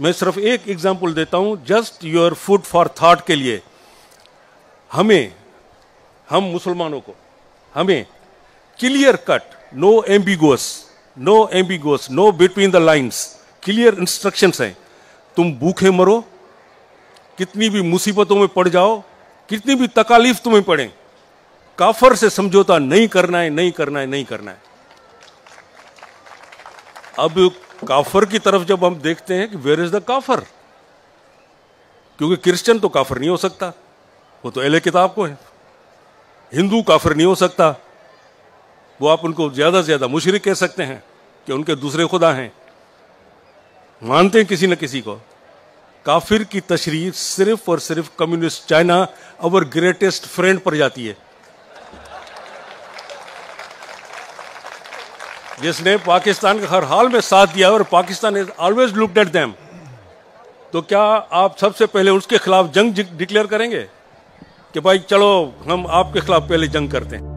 मैं सिर्फ एक एग्जाम्पल देता हूँ just your food for thought के लिए हमें हम मुसलमानों को हमें clear cut no ambiguous no ambiguous no between the lines clear instructions हैं तुम भूखे मरो कितनी भी मुसीबतों में पड़ जाओ कितनी भी तकालीफ तुम्हें पड़े काफर से समझौता नहीं करना है नहीं करना है नहीं करना है अब काफर की तरफ जब हम देखते हैं कि वेयर इज द काफर क्योंकि क्रिश्चियन तो काफर नहीं हो सकता वो तो एले किताब को है हिंदू काफिर नहीं हो सकता वो आप उनको ज़्यादा से ज़्यादा मुशरक कह सकते हैं कि उनके दूसरे खुदा हैं मानते हैं किसी न किसी को काफिर की तशरीफ सिर्फ और सिर्फ communist China our greatest friend पर जाती है जिसने पाकिस्तान का हर हाल में साथ दिया और Pakistan is always looked at them तो क्या आप सबसे पहले उसके खिलाफ जंग डिक्लेयर करेंगे कि भाई चलो हम आपके खिलाफ पहले जंग करते हैं